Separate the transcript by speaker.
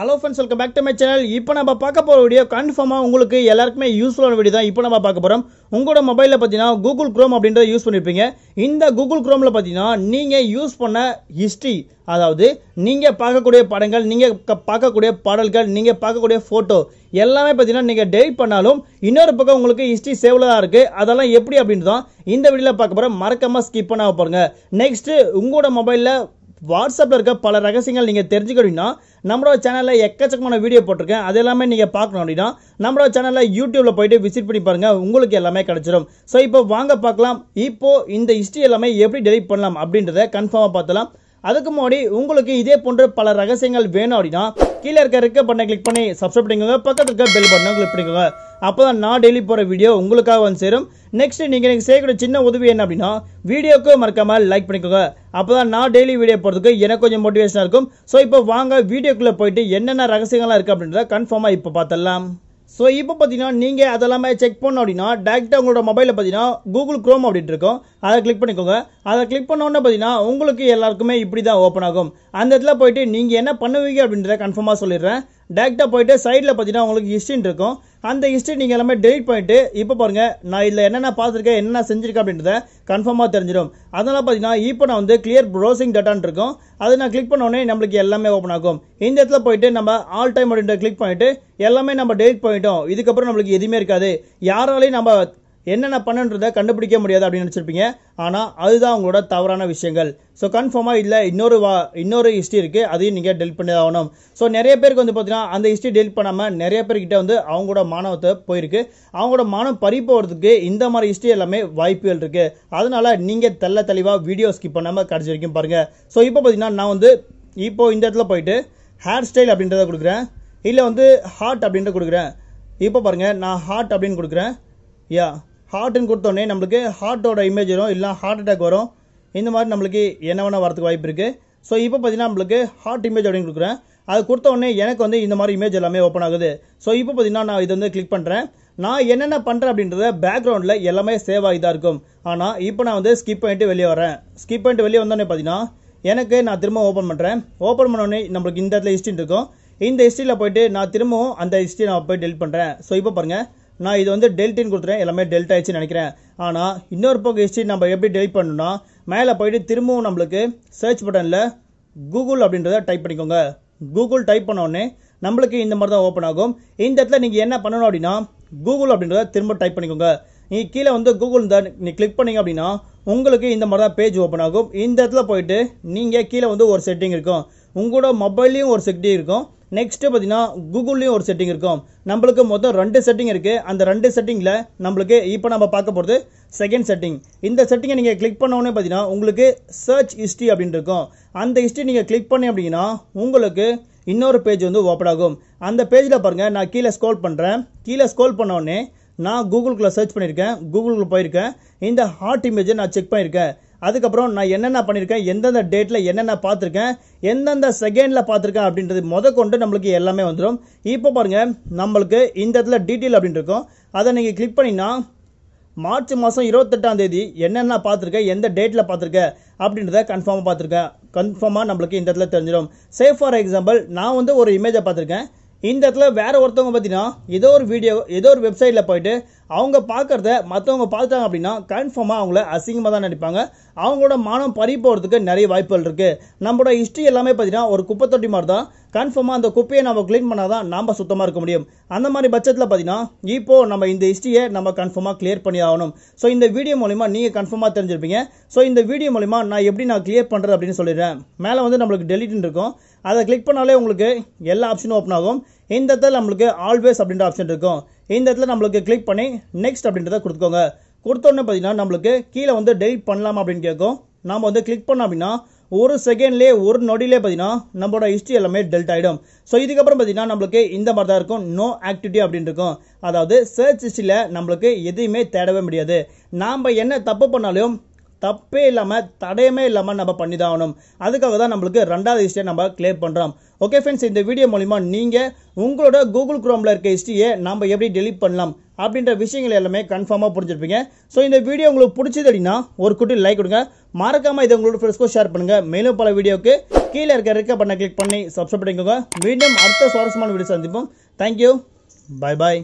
Speaker 1: hello friends welcome back to my channel இப்போ நம்ம பார்க்க போகிற வீடியோ கன்ஃபார்மாக உங்களுக்கு எல்லாருக்குமே யூஸ்ஃபுல்லான வீடியோ தான் இப்போ நம்ம பார்க்க போகிறோம் உங்களோட மொபைலில் பார்த்தீங்கன்னா கூகுள் க்ரோம் அப்படின்றத யூஸ் பண்ணியிருப்பீங்க இந்த கூகுள் க்ரோமில் பார்த்தீங்கன்னா நீங்கள் யூஸ் பண்ண ஹிஸ்ட்ரி அதாவது நீங்கள் பார்க்கக்கூடிய படங்கள் நீங்கள் பார்க்கக்கூடிய பாடல்கள் நீங்கள் பார்க்கக்கூடிய ஃபோட்டோ எல்லாமே பார்த்தீங்கன்னா நீங்கள் டெலிட் பண்ணாலும் இன்னொரு பக்கம் உங்களுக்கு ஹிஸ்ட்ரி சேவில் தான் இருக்குது அதெல்லாம் எப்படி அப்படின்றதான் இந்த வீடியோவில் பார்க்க போகிறோம் மறக்காமல் ஸ்கிப் பண்ண பாருங்கள் நெக்ஸ்ட்டு உங்களோட மொபைலில் வாட்ஸ்அப்பில் இருக்க பல ரகசியங்கள் நீங்கள் தெரிஞ்சுக்கணும்னா நம்மளோட சேனலில் எக்கச்சக்கமான வீடியோ போட்டிருக்கேன் அது எல்லாமே நீங்கள் பார்க்கணும் அப்படின்னா நம்மளோட சேனலில் யூடியூப்பில் போயிட்டு விசிட் பண்ணி பாருங்கள் உங்களுக்கு எல்லாமே கிடச்சிடும் ஸோ இப்போ வாங்க பார்க்கலாம் இப்போது இந்த ஹிஸ்ட்ரி எல்லாமே எப்படி டெலிட் பண்ணலாம் அப்படின்றத கன்ஃபார்மாக பார்த்தலாம் அதுக்கு முன்னாடி உங்களுக்கு இதே போன்ற பல ரகசியங்கள் வேணும் அப்படின்னா கீழே இருக்க இருக்க பண்ண கிளிக் பண்ணி சப்ஸ்கிரைப் பண்ணிக்கோங்க பக்கத்தில் இருக்க பெல் பட்டனை கிளிக் பண்ணிக்கோங்க அப்போ தான் நான் டெய்லி போகிற வீடியோ உங்களுக்காக வந்து சேரும் நெக்ஸ்ட் நீங்கள் எனக்கு செய்யக்கூடிய சின்ன உதவி என்ன அப்படின்னா வீடியோக்கு மறக்காமல் லைக் பண்ணிக்கோங்க அப்போ தான் நான் டெய்லி வீடியோ போகிறதுக்கு எனக்கு கொஞ்சம் மோட்டிவேஷனாக இருக்கும் ஸோ இப்போ வாங்க வீடியோக்குள்ளே போயிட்டு என்னென்ன ரகசியங்கள்லாம் இருக்குது அப்படின்றத கன்ஃபார்மாக இப்போ பார்த்துடலாம் ஸோ இப்போ பார்த்தீங்கன்னா நீங்கள் அதெல்லாமே செக் பண்ணோம் அப்படின்னா டேரெக்டாக உங்களோட மொபைலில் பார்த்தீங்கன்னா கூகுள் க்ரோம் அப்படின்ட்டு இருக்கும் அதை கிளிக் பண்ணிக்கோங்க அதை கிளிக் பண்ணோன்னே பார்த்தீங்கன்னா உங்களுக்கு எல்லாருக்குமே இப்படி தான் ஓப்பன் ஆகும் அந்த இடத்துல போயிட்டு நீங்கள் என்ன பண்ணுவீங்க அப்படின்றத கன்ஃபார்மாக சொல்லிடுறேன் டேரெக்டாக போயிட்டு சைடில் பார்த்தீங்கன்னா உங்களுக்கு ஹிஸ்ட்ரின் இருக்கும் அந்த ஹிஸ்ட்ரி நீங்கள் எல்லாமே டெலிட் பண்ணிட்டு இப்போ பாருங்கள் நான் இதில் என்னென்ன பார்த்துருக்கேன் என்னென்ன செஞ்சிருக்கேன் அப்படின்றத கன்ஃபார்மாக தெரிஞ்சிடும் அதனால் பார்த்தீங்கன்னா இப்போ நான் வந்து கிளியர் ப்ரௌசிங் டேட்டான் இருக்கும் அது நான் கிளிக் பண்ணோடனே நம்மளுக்கு எல்லாமே ஓப்பன் ஆகும் இந்த இடத்துல போயிட்டு நம்ம ஆல் டைம் அப்படின்ற கிளிக் பண்ணிவிட்டு எல்லாமே நம்ம டெலிட் பண்ணிட்டோம் இதுக்கப்புறம் நம்மளுக்கு எதுவுமே இருக்காது யாராலையும் நம்ம என்னென்ன பண்ணுன்றதை கண்டுபிடிக்க முடியாது அப்படின்னு நினச்சிருப்பீங்க ஆனால் அதுதான் உங்களோட தவறான விஷயங்கள் ஸோ கன்ஃபார்மாக இல்லை இன்னொரு வா இன்னொரு ஹிஸ்ட்ரி இருக்குது அதையும் நீங்கள் டெல் பண்ணி ஆகணும் ஸோ நிறைய பேருக்கு வந்து பார்த்தீங்கன்னா அந்த ஹிஸ்ட்ரி டெல் பண்ணாமல் நிறைய பேர்கிட்ட வந்து அவங்களோட மாணவத்தை போயிருக்கு அவங்களோட மானம் பறி போகிறதுக்கு இந்த மாதிரி ஹிஸ்ட்ரி எல்லாமே வாய்ப்புகள் இருக்குது அதனால் நீங்கள் தெல்ல தெளிவாக வீடியோ ஸ்கிப் பண்ணாமல் கடைசி வரைக்கும் பாருங்கள் ஸோ இப்போ பார்த்தீங்கன்னா நான் வந்து இப்போது இந்த இடத்துல போயிட்டு ஹேர் ஸ்டைல் அப்படின்றத கொடுக்குறேன் இல்லை வந்து ஹார்ட் அப்படின்றத கொடுக்குறேன் இப்போ பாருங்கள் நான் ஹார்ட் அப்படின்னு கொடுக்குறேன் யா ஹார்ட்டுன்னு கொடுத்தோடனே நம்மளுக்கு ஹார்ட்டோட இமேஜ் வரும் இல்லை ஹார்ட் அட்டாக் வரும் இந்த மாதிரி நம்மளுக்கு என்ன வேணால் வரதுக்கு வாய்ப்பு இருக்குது ஸோ இப்போ பார்த்தீங்கன்னா நம்மளுக்கு ஹார்ட் இமேஜ் அப்படின்னு கொடுக்குறேன் அது கொடுத்த உடனே எனக்கு வந்து இந்த மாதிரி இமேஜ் எல்லாமே ஓப்பன் ஆகுது ஸோ இப்போ பார்த்தீங்கன்னா நான் இதை வந்து கிளிக் பண்ணுறேன் நான் என்னென்ன பண்ணுறேன் அப்படின்றத பேக்ரவுண்டில் எல்லாமே சேவ் ஆகி தான் இருக்கும் ஆனால் இப்போ நான் வந்து ஸ்கிப் பண்ணிட்டு வெளியே வரேன் ஸ்கிப் பண்ணிட்டு வெளியே வந்தோடனே பார்த்தீங்கன்னா எனக்கு நான் திரும்ப ஓப்பன் பண்ணுறேன் ஓப்பன் பண்ணோடனே நம்மளுக்கு இந்த இடத்துல ஹிஸ்ட்ரின் இருக்கும் இந்த ஹிஸ்ட்ரியில் போயிட்டு நான் திரும்பவும் அந்த ஹிஸ்ட்ரி நான் போய் டெலிட் பண்ணுறேன் ஸோ இப்போ பாருங்கள் நான் இது வந்து டெல்ட்டின்னு கொடுத்துறேன் எல்லாமே டெல்ட் ஆயிடுச்சுன்னு நினைக்கிறேன் ஆனால் இன்னொரு பக்கம் ஹிஸ்ட்ரி நம்ம எப்படி டெலிட் பண்ணணும்னா மேலே போயிட்டு திரும்பவும் நம்மளுக்கு சர்ச் பட்டனில் கூகுள் அப்படின்றத டைப் பண்ணிக்கோங்க கூகுள் டைப் பண்ணோடனே நம்மளுக்கு இந்த மாதிரி தான் ஓப்பன் ஆகும் இந்த இடத்துல நீங்கள் என்ன பண்ணணும் அப்படின்னா கூகுள் அப்படின்றத திரும்ப டைப் பண்ணிக்கோங்க நீங்கள் கீழே வந்து கூகுள் இந்த நீ கிளிக் பண்ணிங்க அப்படின்னா உங்களுக்கு இந்த மாதிரி தான் பேஜ் ஓப்பன் ஆகும் இந்த இடத்துல போயிட்டு நீங்கள் கீழே வந்து ஒரு செட்டிங் இருக்கும் உங்களோட மொபைல்லையும் ஒரு செட்டிங் இருக்கும் நெக்ஸ்ட்டு பார்த்தீங்கன்னா கூகுள்லேயும் ஒரு செட்டிங் இருக்கும் நம்மளுக்கு மொத்தம் ரெண்டு செட்டிங் இருக்குது அந்த ரெண்டு செட்டிங்கில் நம்மளுக்கு இப்போ நம்ம பார்க்க போகிறது செகண்ட் செட்டிங் இந்த செட்டிங்கை நீங்கள் கிளிக் பண்ணோடனே பார்த்தீங்கன்னா உங்களுக்கு சர்ச் ஹிஸ்ட்ரி அப்படின்னு இருக்கும் அந்த ஹிஸ்ட்ரி நீங்கள் கிளிக் பண்ணி அப்படின்னா உங்களுக்கு இன்னொரு பேஜ் வந்து ஓப்பன் ஆகும் அந்த பேஜில் பாருங்கள் நான் கீழே ஸ்க்ரோல் பண்ணுறேன் கீழே ஸ்க்ரோல் பண்ணோடனே நான் கூகுளுக்குள்ளே சர்ச் பண்ணியிருக்கேன் கூகுளுக்கு போயிருக்கேன் இந்த ஹாட் இமேஜை நான் செக் பண்ணியிருக்கேன் அதுக்கப்புறம் நான் என்னென்ன பண்ணியிருக்கேன் எந்தெந்த டேட்டில் என்னென்ன பார்த்துருக்கேன் எந்தெந்த செகண்டில் பார்த்துருக்கேன் அப்படின்றது முத கொண்டு நம்மளுக்கு எல்லாமே வந்துடும் இப்போ பாருங்கள் நம்மளுக்கு இந்த இடத்துல டீட்டெயில் அப்படின்னு இருக்கும் அதை நீங்கள் கிளிக் பண்ணினா மார்ச் மாதம் இருபத்தெட்டாம் தேதி என்னென்ன பார்த்துருக்கேன் எந்த டேட்டில் பார்த்துருக்கேன் அப்படின்றத கன்ஃபார்மாக பார்த்துருக்கேன் கன்ஃபார்மாக நம்மளுக்கு இந்த இடத்துல தெரிஞ்சிடும் சேஃப் ஃபார் எக்ஸாம்பிள் நான் வந்து ஒரு இமேஜை பார்த்துருக்கேன் இந்த இடத்துல வேறு ஒருத்தவங்க பார்த்தீங்கன்னா ஏதோ ஒரு வீடியோ ஏதோ ஒரு வெப்சைட்டில் போயிட்டு அவங்க பார்க்குறத மற்றவங்க பார்த்தாங்க அப்படின்னா கன்ஃபார்மாக அவங்கள அசிங்கமாக தான் நினைப்பாங்க அவங்களோட மானம் பறி போகிறதுக்கு நிறைய வாய்ப்புகள் இருக்குது நம்மளோட ஹிஸ்ட்ரி எல்லாமே பார்த்தீங்கன்னா ஒரு குப்பை தொட்டி மாதிரி தான் கன்ஃபார்மாக அந்த குப்பையை நம்ம க்ளீன் பண்ணால் தான் நாம் சுத்தமாக இருக்க முடியும் அந்த மாதிரி பட்சத்தில் பார்த்தீங்கன்னா இப்போது நம்ம இந்த ஹிஸ்ட்ரியை நம்ம கன்ஃபார்மாக கிளியர் பண்ணி ஆகணும் ஸோ இந்த வீடியோ மூலிமா நீங்கள் கன்ஃபார்மாக தெரிஞ்சிருப்பீங்க ஸோ இந்த வீடியோ மூலிமா நான் எப்படி நான் கிளியர் பண்ணுறது அப்படின்னு சொல்லிடுறேன் மேலே வந்து நம்மளுக்கு டெலிட்னு இருக்கும் அதை கிளிக் பண்ணாலே உங்களுக்கு எல்லா ஆப்ஷனும் ஓப்பன் ஆகும் இந்த இடத்துல நம்மளுக்கு ஆல்வேஸ் அப்படின்ற ஆப்ஷன் இருக்கும் இந்த இடத்துல நம்மளுக்கு கிளிக் பண்ணி நெக்ஸ்ட் அப்படின்றத கொடுத்துக்கோங்க கொடுத்தோடனே பார்த்தீங்கன்னா நம்மளுக்கு கீழே வந்து டெலிட் பண்ணலாம் அப்படின்னு கேட்கும் நாம் வந்து கிளிக் பண்ணோம் அப்படின்னா ஒரு செகண்ட்லேயே ஒரு நொடியிலே பார்த்தீங்கன்னா நம்மளோட ஹிஸ்ட்ரி எல்லாமே டெல்ட் ஆகிடும் ஸோ இதுக்கப்புறம் பார்த்தீங்கன்னா நம்மளுக்கு இந்த மாதிரி தான் இருக்கும் நோ ஆக்டிவிட்டி அப்படின்னு இருக்கும் அதாவது சர்ச் ஹிஸ்ட்ரியில் நம்மளுக்கு எதையுமே தேடவே முடியாது நாம் என்ன தப்பு பண்ணாலும் தப்பே இல்லாமல் தடையுமே இல்லாமல் நம்ம பண்ணி தான் ஆகணும் அதுக்காக தான் நம்மளுக்கு ரெண்டாவது ஹிஸ்டரியை நம்ம கிளியர் பண்ணுறோம் ஓகே ஃப்ரெண்ட்ஸ் இந்த வீடியோ மூலிமா நீங்கள் உங்களோட கூகுள் குரோமில் இருக்க ஹிஸ்ட்ரியை நம்ம எப்படி டெலிட் பண்ணலாம் அப்படின்ற விஷயங்கள் எல்லாமே கன்ஃபார்மாக புரிஞ்சிருப்பீங்க ஸோ இந்த வீடியோ உங்களுக்கு பிடிச்சது அப்படின்னா ஒரு குட்டி லைக் கொடுங்க மறக்காமல் இதை உங்களோட ஃப்ரெண்ட்ஸ்க்கும் ஷேர் பண்ணுங்கள் மேலும் பல வீடியோக்கு கீழே இருக்க இருக்க பண்ண கிளிக் பண்ணி சப்ஸ்கிரைப் பண்ணிக்கோங்க மீண்டும் அடுத்த சுவாரஸ்யமான வீடியோ சந்திப்போம் தேங்க்யூ பாய் பாய்